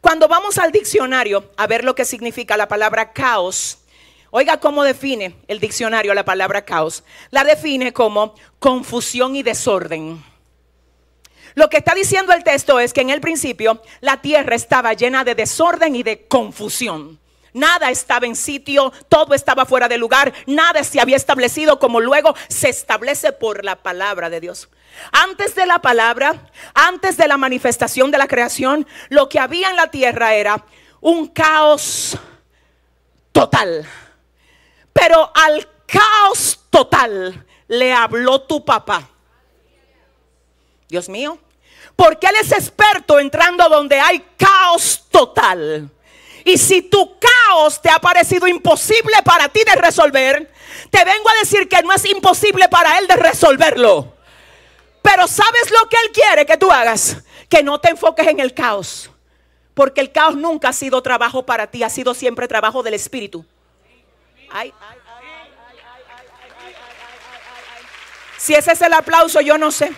Cuando vamos al diccionario a ver lo que significa la palabra caos, oiga cómo define el diccionario la palabra caos. La define como confusión y desorden. Lo que está diciendo el texto es que en el principio la tierra estaba llena de desorden y de confusión. Nada estaba en sitio, todo estaba fuera de lugar, nada se había establecido como luego se establece por la palabra de Dios. Antes de la palabra, antes de la manifestación de la creación, lo que había en la tierra era un caos total. Pero al caos total le habló tu papá. Dios mío, porque Él es experto entrando donde hay caos total. Y si tu caos te ha parecido imposible para ti de resolver, te vengo a decir que no es imposible para Él de resolverlo. Pero ¿sabes lo que Él quiere que tú hagas? Que no te enfoques en el caos. Porque el caos nunca ha sido trabajo para ti, ha sido siempre trabajo del Espíritu. Si ese es el aplauso, yo no sé.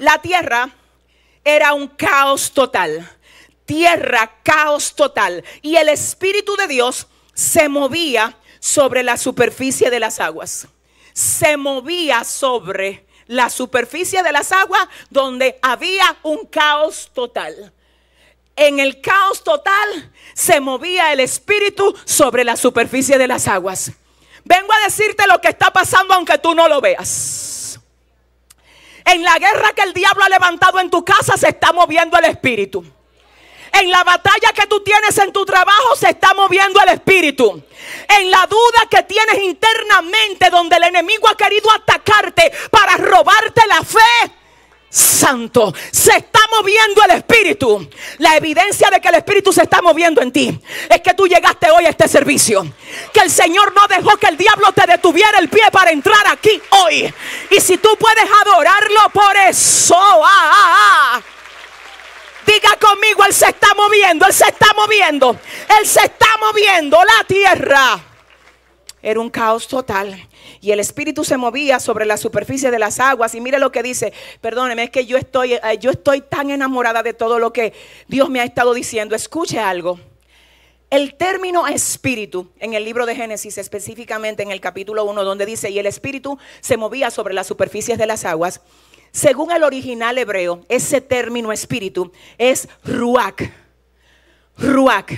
La tierra era un caos total. Tierra, caos total. Y el Espíritu de Dios se movía sobre la superficie de las aguas. Se movía sobre la superficie de las aguas donde había un caos total. En el caos total se movía el Espíritu sobre la superficie de las aguas. Vengo a decirte lo que está pasando aunque tú no lo veas. En la guerra que el diablo ha levantado en tu casa se está moviendo el espíritu. En la batalla que tú tienes en tu trabajo se está moviendo el espíritu. En la duda que tienes internamente donde el enemigo ha querido atacarte para robarte la fe Santo. Se está moviendo el Espíritu. La evidencia de que el Espíritu se está moviendo en ti es que tú llegaste hoy a este servicio. Que el Señor no dejó que el diablo te detuviera el pie para entrar aquí hoy. Y si tú puedes adorarlo por eso. Ah, ah, ah. Diga conmigo, Él se está moviendo, Él se está moviendo, Él se está moviendo la tierra. Era un caos total y el espíritu se movía sobre la superficie de las aguas. Y mire lo que dice, perdóneme, es que yo estoy, eh, yo estoy tan enamorada de todo lo que Dios me ha estado diciendo. Escuche algo. El término espíritu en el libro de Génesis, específicamente en el capítulo 1, donde dice, y el espíritu se movía sobre las superficies de las aguas, según el original hebreo, ese término espíritu es ruach, ruach,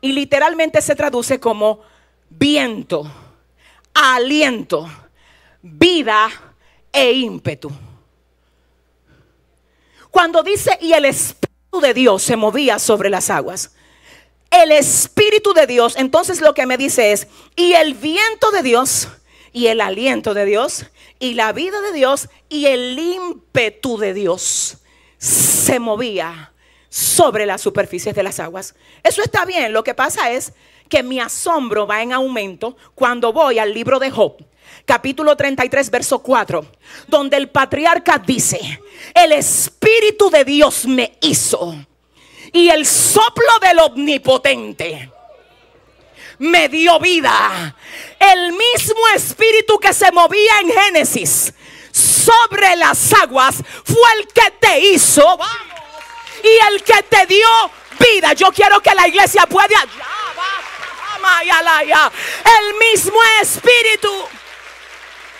y literalmente se traduce como viento aliento, vida e ímpetu. Cuando dice, y el Espíritu de Dios se movía sobre las aguas. El Espíritu de Dios, entonces lo que me dice es, y el viento de Dios, y el aliento de Dios, y la vida de Dios, y el ímpetu de Dios se movía sobre las superficies de las aguas. Eso está bien, lo que pasa es que mi asombro va en aumento cuando voy al libro de Job capítulo 33, verso 4, donde el patriarca dice, el Espíritu de Dios me hizo y el soplo del omnipotente me dio vida. El mismo Espíritu que se movía en Génesis sobre las aguas fue el que te hizo y el que te dio vida. Yo quiero que la iglesia pueda... El mismo espíritu.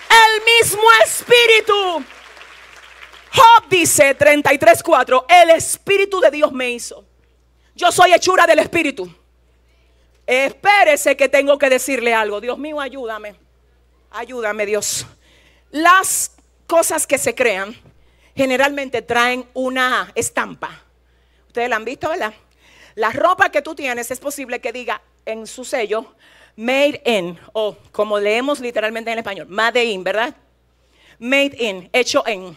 El mismo espíritu. Job dice 33:4, el espíritu de Dios me hizo. Yo soy hechura del espíritu. Espérese que tengo que decirle algo. Dios mío, ayúdame. Ayúdame, Dios. Las cosas que se crean generalmente traen una estampa. Ustedes la han visto, ¿verdad? La ropa que tú tienes es posible que diga en su sello, made in, o como leemos literalmente en español, made in, ¿verdad? Made in, hecho en,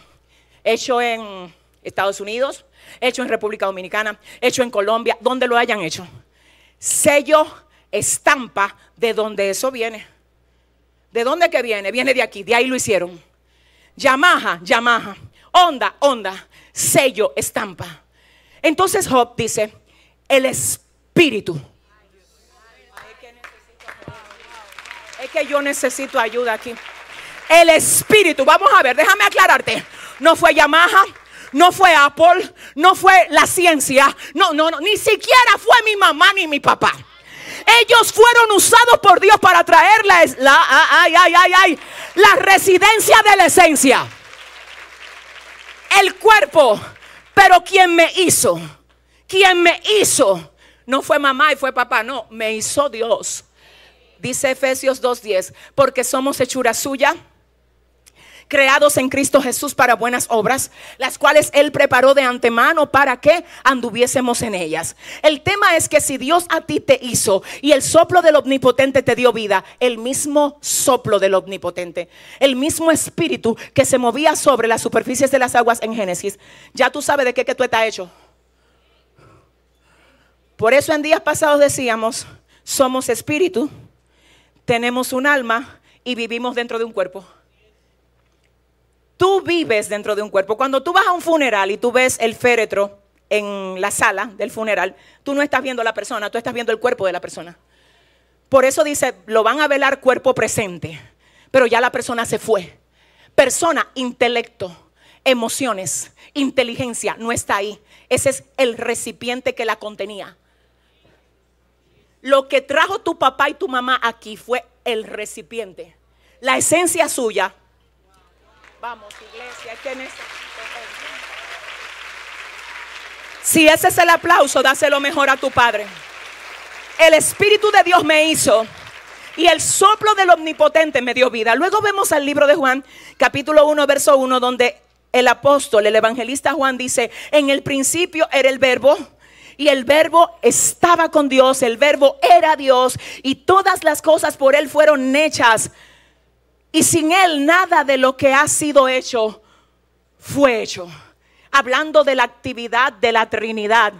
hecho en Estados Unidos, hecho en República Dominicana, hecho en Colombia, donde lo hayan hecho. Sello, estampa de donde eso viene. ¿De dónde que viene? Viene de aquí, de ahí lo hicieron. Yamaha, Yamaha. Onda, onda. Sello, estampa. Entonces Job dice, el espíritu Es que yo necesito ayuda aquí. El espíritu, vamos a ver, déjame aclararte. No fue Yamaha, no fue Apple, no fue la ciencia, no, no, no, ni siquiera fue mi mamá ni mi papá. Ellos fueron usados por Dios para traer la, la, ay, ay, ay, ay, la residencia de la esencia. El cuerpo, pero quien me hizo, quien me hizo, no fue mamá y fue papá, no, me hizo Dios. Dice Efesios 2.10, porque somos hechura suya, creados en Cristo Jesús para buenas obras, las cuales Él preparó de antemano para que anduviésemos en ellas. El tema es que si Dios a ti te hizo y el soplo del omnipotente te dio vida, el mismo soplo del omnipotente, el mismo espíritu que se movía sobre las superficies de las aguas en Génesis, ya tú sabes de qué que tú estás hecho. Por eso en días pasados decíamos, somos espíritu tenemos un alma y vivimos dentro de un cuerpo. Tú vives dentro de un cuerpo. Cuando tú vas a un funeral y tú ves el féretro en la sala del funeral, tú no estás viendo a la persona, tú estás viendo el cuerpo de la persona. Por eso dice, lo van a velar cuerpo presente, pero ya la persona se fue. Persona, intelecto, emociones, inteligencia, no está ahí. Ese es el recipiente que la contenía. Lo que trajo tu papá y tu mamá aquí fue el recipiente. La esencia suya. Vamos, iglesia, ¿quién es? Si ese es el aplauso, dáselo mejor a tu padre. El Espíritu de Dios me hizo y el soplo del Omnipotente me dio vida. Luego vemos al libro de Juan, capítulo 1, verso 1, donde el apóstol, el evangelista Juan dice, en el principio era el verbo y el verbo estaba con Dios, el verbo era Dios y todas las cosas por Él fueron hechas. Y sin Él nada de lo que ha sido hecho fue hecho. Hablando de la actividad de la Trinidad,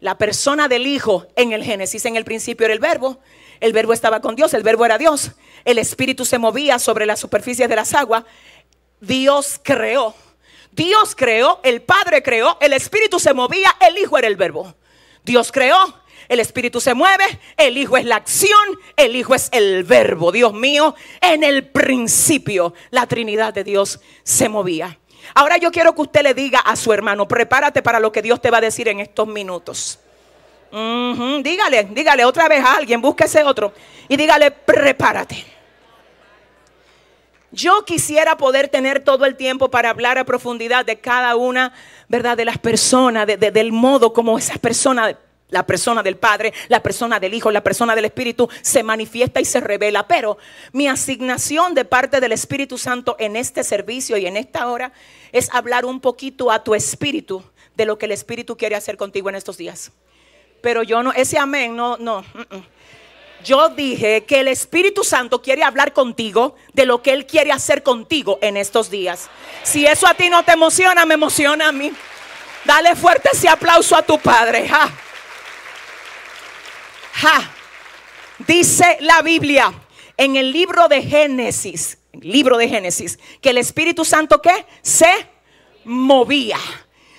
la persona del Hijo en el Génesis, en el principio era el verbo, el verbo estaba con Dios, el verbo era Dios, el Espíritu se movía sobre la superficie de las aguas, Dios creó Dios creó, el Padre creó, el Espíritu se movía, el Hijo era el verbo. Dios creó, el Espíritu se mueve, el Hijo es la acción, el Hijo es el verbo. Dios mío, en el principio la Trinidad de Dios se movía. Ahora yo quiero que usted le diga a su hermano, prepárate para lo que Dios te va a decir en estos minutos. dígale, dígale otra vez a alguien, búsquese otro y dígale, prepárate. Yo quisiera poder tener todo el tiempo para hablar a profundidad de cada una, ¿verdad? De las personas, del modo como esas personas, la persona del Padre, la persona del Hijo, la persona del Espíritu, se manifiesta y se revela. Pero mi asignación de parte del Espíritu Santo en este servicio y en esta hora es hablar un poquito a tu espíritu de lo que el Espíritu quiere hacer contigo en estos días. Pero yo no, ese amén, no, no. Mm, mm. Yo dije que el Espíritu Santo quiere hablar contigo de lo que Él quiere hacer contigo en estos días. Si eso a ti no te emociona, me emociona a mí. Dale fuerte ese aplauso a tu Padre. Dice la Biblia en el libro de Génesis, libro de Génesis, que el Espíritu Santo que se movía.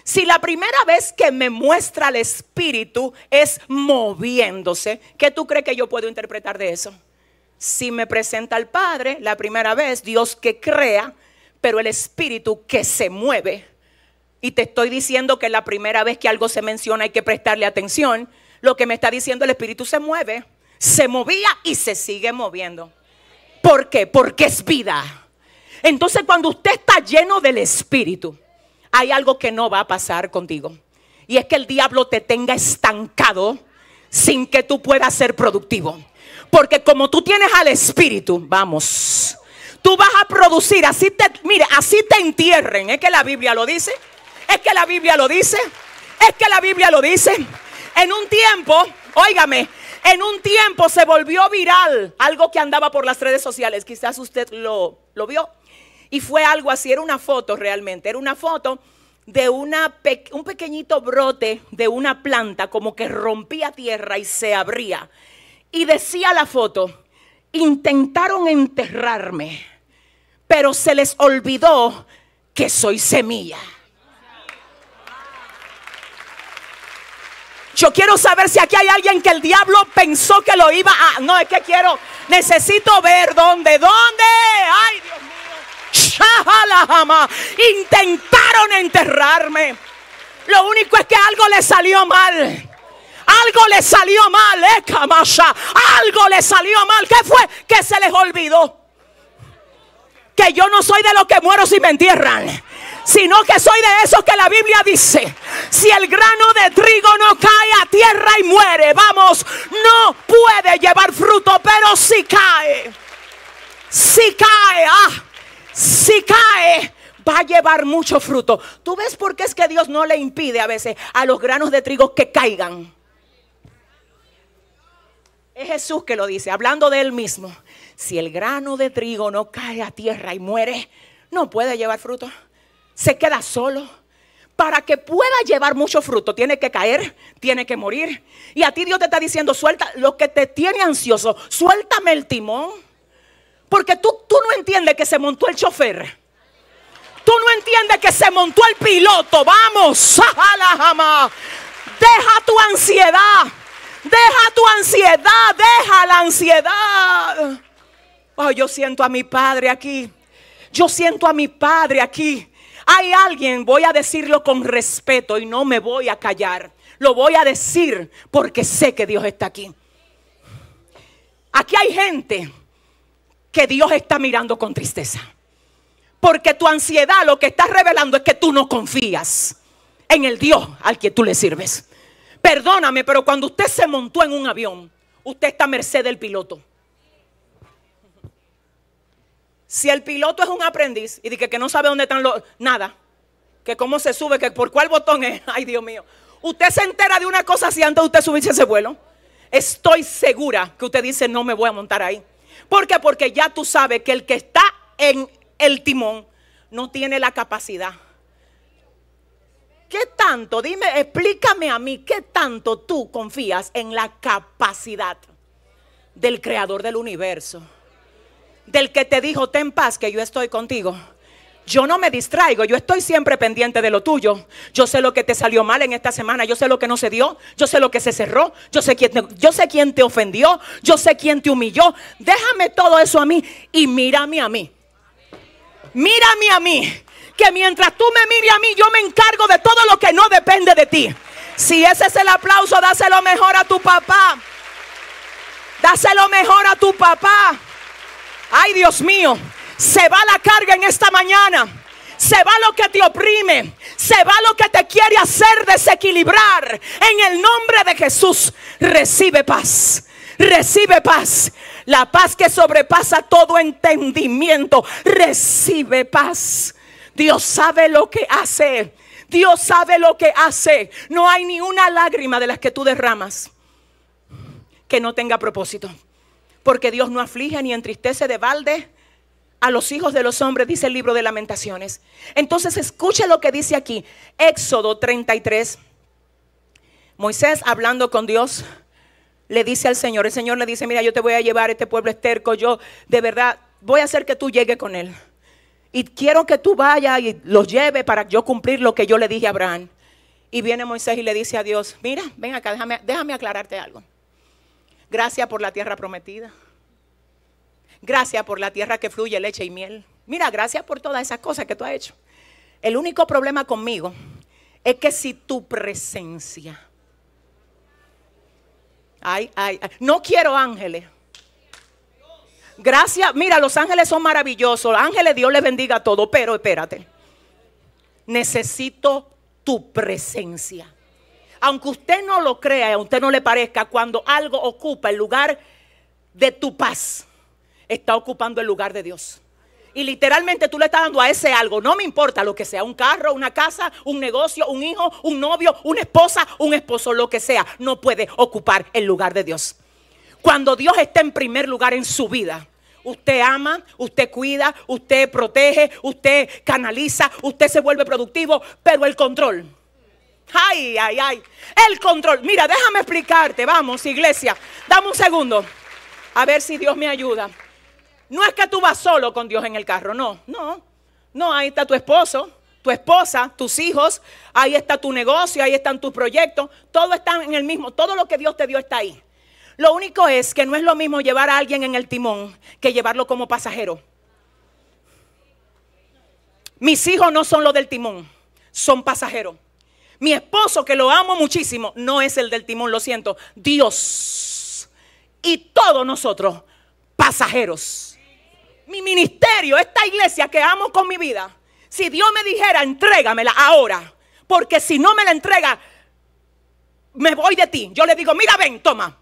Si la primera vez que me muestra el Espíritu es moviéndose, ¿qué tú crees que yo puedo interpretar de eso? Si me presenta al Padre la primera vez, Dios que crea, pero el Espíritu que se mueve. Y te estoy diciendo que la primera vez que algo se menciona hay que prestarle atención. Lo que me está diciendo el Espíritu se mueve, se movía y se sigue moviendo. ¿Por qué? Porque es vida. Entonces cuando usted está lleno del Espíritu, hay algo que no va a pasar contigo. Y es que el diablo te tenga estancado sin que tú puedas ser productivo. Porque como tú tienes al espíritu, vamos, tú vas a producir, así te, mire, así te entierren. Es que la Biblia lo dice, es que la Biblia lo dice, es que la Biblia lo dice. En un tiempo, óigame, en un tiempo se volvió viral algo que andaba por las redes sociales. Quizás usted lo, lo vio y fue algo así, era una foto realmente, era una foto de una un pequeñito brote de una planta como que rompía tierra y se abría. Y decía la foto, intentaron enterrarme, pero se les olvidó que soy semilla. Yo quiero saber si aquí hay alguien que el diablo pensó que lo iba a... No, es que quiero, necesito ver dónde, dónde. Ay, Dios mío. Intentaron enterrarme. Lo único es que algo le salió mal. Algo le salió mal, eh, Kamasha. Algo le salió mal. ¿Qué fue? Que se les olvidó. Que yo no soy de los que muero si me entierran. Sino que soy de esos que la Biblia dice. Si el grano de trigo no cae a tierra y muere, vamos, no puede llevar fruto, pero si cae. Si cae, ah si cae, va a llevar mucho fruto. ¿Tú ves por qué es que Dios no le impide a veces a los granos de trigo que caigan? Es Jesús que lo dice, hablando de él mismo. Si el grano de trigo no cae a tierra y muere, no puede llevar fruto. Se queda solo. Para que pueda llevar mucho fruto, tiene que caer, tiene que morir. Y a ti Dios te está diciendo, suelta lo que te tiene ansioso, suéltame el timón. Porque tú, tú no entiendes que se montó el chofer. Tú no entiendes que se montó el piloto. Vamos, jama. Deja tu ansiedad. Deja tu ansiedad. Deja la ansiedad. Oh, yo siento a mi padre aquí. Yo siento a mi padre aquí. Hay alguien, voy a decirlo con respeto y no me voy a callar. Lo voy a decir porque sé que Dios está aquí. Aquí hay gente que Dios está mirando con tristeza. Porque tu ansiedad lo que está revelando es que tú no confías en el Dios al que tú le sirves. Perdóname, pero cuando usted se montó en un avión, usted está a merced del piloto. Si el piloto es un aprendiz y dice que no sabe dónde están los... Nada. Que cómo se sube, que por cuál botón es. Ay, Dios mío. Usted se entera de una cosa si antes de usted subirse ese vuelo. Estoy segura que usted dice, no me voy a montar ahí. ¿Por qué? Porque ya tú sabes que el que está en el timón no tiene la capacidad. ¿Qué tanto? Dime, explícame a mí, ¿qué tanto tú confías en la capacidad del creador del universo? Del que te dijo, ten paz, que yo estoy contigo. Yo no me distraigo, yo estoy siempre pendiente de lo tuyo. Yo sé lo que te salió mal en esta semana, yo sé lo que no se dio, yo sé lo que se cerró, yo sé quién te, yo sé quién te ofendió, yo sé quién te humilló. Déjame todo eso a mí y mírame a mí. Mírame a mí, que mientras tú me mires a mí, yo me encargo de todo lo que no depende de ti. Si ese es el aplauso, dáselo mejor a tu papá. Dáselo mejor a tu papá. Ay, Dios mío. Se va la carga en esta mañana. Se va lo que te oprime. Se va lo que te quiere hacer desequilibrar. En el nombre de Jesús, recibe paz. Recibe paz. La paz que sobrepasa todo entendimiento. Recibe paz. Dios sabe lo que hace. Dios sabe lo que hace. No hay ni una lágrima de las que tú derramas que no tenga propósito. Porque Dios no aflige ni entristece de balde a los hijos de los hombres, dice el libro de lamentaciones. Entonces escucha lo que dice aquí, Éxodo 33. Moisés hablando con Dios le dice al Señor, el Señor le dice, mira, yo te voy a llevar, a este pueblo esterco, yo de verdad voy a hacer que tú llegues con él. Y quiero que tú vayas y los lleves para yo cumplir lo que yo le dije a Abraham. Y viene Moisés y le dice a Dios, mira, ven acá, déjame, déjame aclararte algo. Gracias por la tierra prometida. Gracias por la tierra que fluye leche y miel. Mira, gracias por todas esas cosas que tú has hecho. El único problema conmigo es que si tu presencia... Ay, ay, ay. No quiero ángeles. Gracias. Mira, los ángeles son maravillosos. Ángeles, Dios les bendiga a Pero espérate. Necesito tu presencia. Aunque usted no lo crea, a usted no le parezca, cuando algo ocupa el lugar de tu paz, está ocupando el lugar de Dios. Y literalmente tú le estás dando a ese algo, no me importa lo que sea, un carro, una casa, un negocio, un hijo, un novio, una esposa, un esposo, lo que sea, no puede ocupar el lugar de Dios. Cuando Dios está en primer lugar en su vida, usted ama, usted cuida, usted protege, usted canaliza, usted se vuelve productivo, pero el control. Ay, ay, ay. El control. Mira, déjame explicarte. Vamos, iglesia. Dame un segundo. A ver si Dios me ayuda. No es que tú vas solo con Dios en el carro, no, no. No, ahí está tu esposo, tu esposa, tus hijos, ahí está tu negocio, ahí están tus proyectos, todo está en el mismo, todo lo que Dios te dio está ahí. Lo único es que no es lo mismo llevar a alguien en el timón que llevarlo como pasajero. Mis hijos no son los del timón, son pasajeros. Mi esposo, que lo amo muchísimo, no es el del timón, lo siento. Dios y todos nosotros, pasajeros mi ministerio, esta iglesia que amo con mi vida, si Dios me dijera, entrégamela ahora, porque si no me la entrega, me voy de ti. Yo le digo, mira, ven, toma,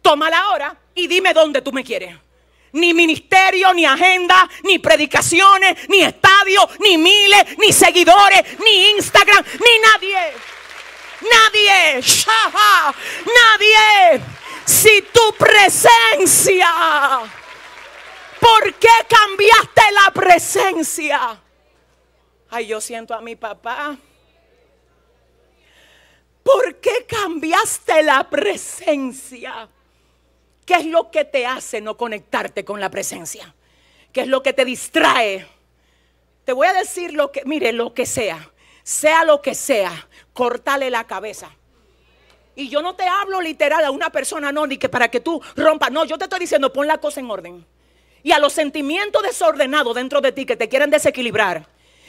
tómala ahora y dime dónde tú me quieres. Ni ministerio, ni agenda, ni predicaciones, ni estadio, ni miles, ni seguidores, ni Instagram, ni nadie. Nadie. nadie. Si tu presencia por qué cambiaste la presencia. Ay, yo siento a mi papá. ¿Por qué cambiaste la presencia? ¿Qué es lo que te hace no conectarte con la presencia? ¿Qué es lo que te distrae? Te voy a decir lo que, mire, lo que sea, sea lo que sea, cortale la cabeza. Y yo no te hablo literal a una persona, no, ni que para que tú rompas. No, yo te estoy diciendo, pon la cosa en orden y a los sentimientos desordenados dentro de ti que te quieren desequilibrar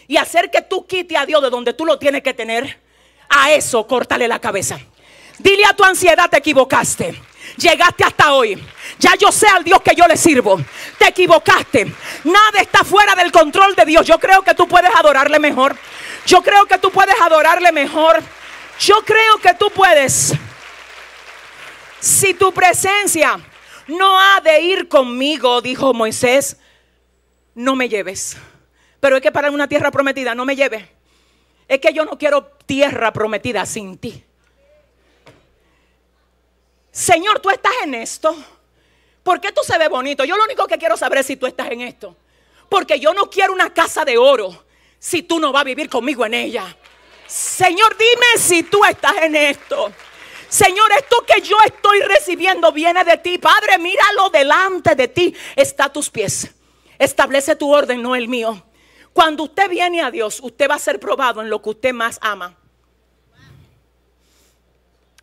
y hacer que tú quite a Dios de donde tú lo tienes que tener, a eso córtale la cabeza. Dile a tu ansiedad, te equivocaste. Llegaste hasta hoy. Ya yo sé al Dios que yo le sirvo. Te equivocaste. Nada está fuera del control de Dios. Yo creo que tú puedes adorarle mejor. Yo creo que tú puedes adorarle mejor. Yo creo que tú puedes. Si tu presencia no ha de ir conmigo, dijo Moisés, no me lleves. Pero es que para una tierra prometida, no me lleves. Es que yo no quiero tierra prometida sin ti. Señor, tú estás en esto. ¿Por qué tú se ve bonito? Yo lo único que quiero saber es si tú estás en esto. Porque yo no quiero una casa de oro si tú no vas a vivir conmigo en ella. Señor, dime si tú estás en esto. Señor, esto que yo estoy recibiendo viene de ti. Padre, míralo delante de ti. Está a tus pies. Establece tu orden, no el mío. Cuando usted viene a Dios, usted va a ser probado en lo que usted más ama.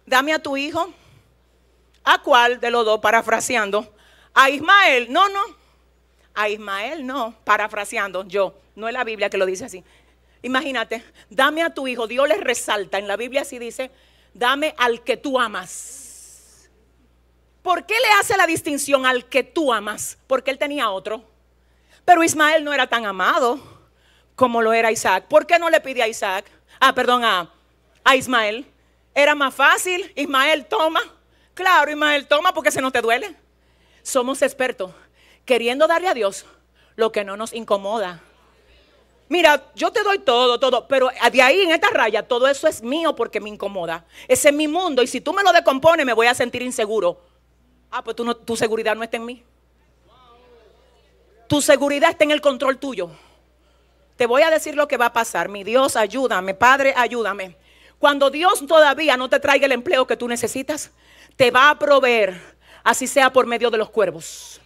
Dame a tu hijo. ¿A cuál de los dos? Parafraseando. A Ismael. No, no. A Ismael no. Parafraseando. Yo. No es la Biblia que lo dice así. Imagínate. Dame a tu hijo. Dios le resalta. En la Biblia así dice dame al que tú amas. ¿Por qué le hace la distinción al que tú amas? Porque él tenía otro. Pero Ismael no era tan amado como lo era Isaac. ¿Por qué no le pide a Isaac? Ah, perdón, a, a Ismael. Era más fácil. Ismael toma. Claro, Ismael toma porque se no te duele. Somos expertos queriendo darle a Dios lo que no nos incomoda mira, yo te doy todo, todo, pero de ahí en esta raya todo eso es mío porque me incomoda. Ese es mi mundo y si tú me lo decompones me voy a sentir inseguro. Ah, pues tú no, tu seguridad no está en mí. Tu seguridad está en el control tuyo. Te voy a decir lo que va a pasar. Mi Dios, ayúdame. Padre, ayúdame. Cuando Dios todavía no te traiga el empleo que tú necesitas, te va a proveer, así sea por medio de los cuervos.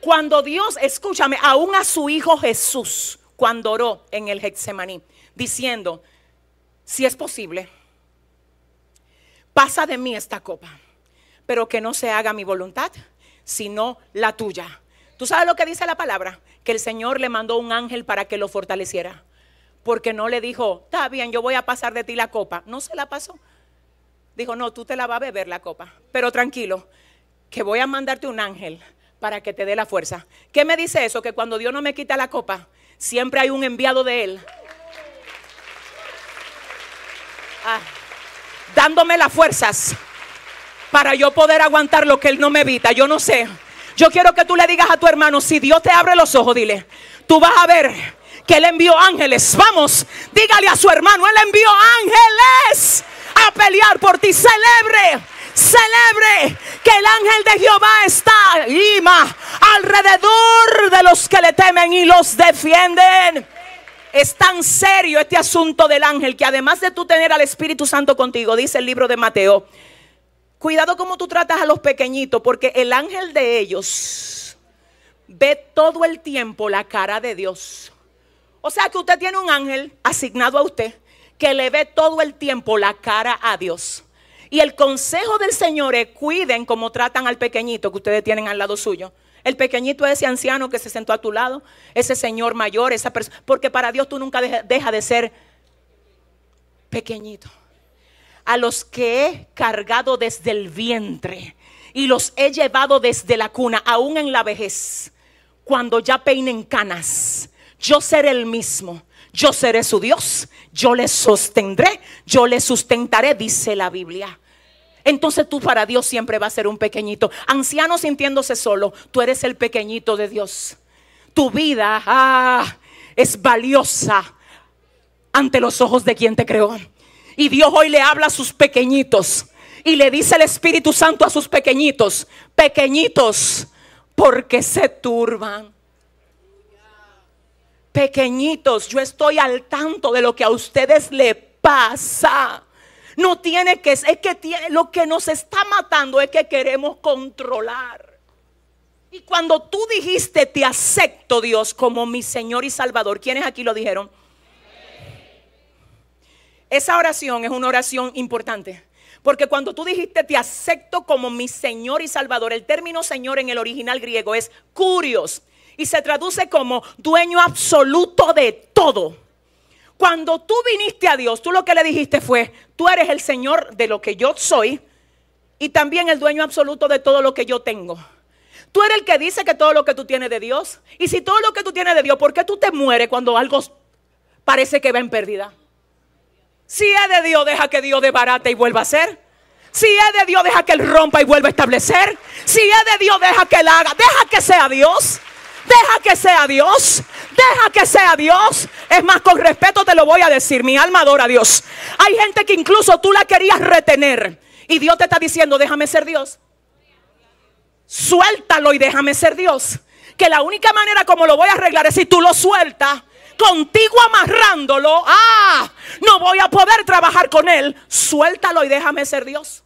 Cuando Dios, escúchame, aún a su Hijo Jesús, cuando oró en el Getsemaní, diciendo, si es posible, pasa de mí esta copa, pero que no se haga mi voluntad, sino la tuya. ¿Tú sabes lo que dice la palabra? Que el Señor le mandó un ángel para que lo fortaleciera. Porque no le dijo, está bien, yo voy a pasar de ti la copa. No se la pasó. Dijo, no, tú te la vas a beber la copa. Pero tranquilo, que voy a mandarte un ángel para que te dé la fuerza. ¿Qué me dice eso? Que cuando Dios no me quita la copa, siempre hay un enviado de Él. Ah, dándome las fuerzas para yo poder aguantar lo que Él no me evita. Yo no sé. Yo quiero que tú le digas a tu hermano, si Dios te abre los ojos, dile, tú vas a ver que Él envió ángeles. Vamos, dígale a su hermano, Él envió ángeles a pelear por ti. Celebre Celebre que el ángel de Jehová está, Lima, alrededor de los que le temen y los defienden. Es tan serio este asunto del ángel que además de tú tener al Espíritu Santo contigo, dice el libro de Mateo, cuidado como tú tratas a los pequeñitos, porque el ángel de ellos ve todo el tiempo la cara de Dios. O sea que usted tiene un ángel asignado a usted que le ve todo el tiempo la cara a Dios. Y el consejo del Señor es cuiden como tratan al pequeñito que ustedes tienen al lado suyo. El pequeñito es ese anciano que se sentó a tu lado, ese señor mayor, esa persona. Porque para Dios tú nunca deja, de ser pequeñito. A los que he cargado desde el vientre y los he llevado desde la cuna, aún en la vejez, cuando ya peinen canas, yo seré el mismo. Yo seré su Dios, yo les sostendré, yo le sustentaré, dice la Biblia entonces tú para Dios siempre vas a ser un pequeñito. Anciano sintiéndose solo, tú eres el pequeñito de Dios. Tu vida ah, es valiosa ante los ojos de quien te creó. Y Dios hoy le habla a sus pequeñitos. Y le dice el Espíritu Santo a sus pequeñitos, pequeñitos, porque se turban. Pequeñitos, yo estoy al tanto de lo que a ustedes le pasa. No tiene que, es que lo que nos está matando es que queremos controlar. Y cuando tú dijiste, te acepto Dios como mi Señor y Salvador, ¿quiénes aquí lo dijeron? Esa oración es una oración importante. Porque cuando tú dijiste te acepto como mi Señor y Salvador, el término Señor en el original griego es curios y se traduce como dueño absoluto de todo. Cuando tú viniste a Dios, tú lo que le dijiste fue, tú eres el Señor de lo que yo soy y también el dueño absoluto de todo lo que yo tengo. Tú eres el que dice que todo lo que tú tienes de Dios. Y si todo lo que tú tienes de Dios, ¿por qué tú te mueres cuando algo parece que va en pérdida? Si es de Dios, deja que Dios desbarate y vuelva a ser. Si es de Dios, deja que Él rompa y vuelva a establecer. Si es de Dios, deja que Él haga. Deja que sea Dios. Deja que sea Dios. Deja que sea Dios. Es más, con respeto te lo voy a decir. Mi alma adora a Dios. Hay gente que incluso tú la querías retener. Y Dios te está diciendo, déjame ser Dios. Suéltalo y déjame ser Dios. Que la única manera como lo voy a arreglar es si tú lo sueltas. Contigo amarrándolo. Ah, no voy a poder trabajar con él. Suéltalo y déjame ser Dios.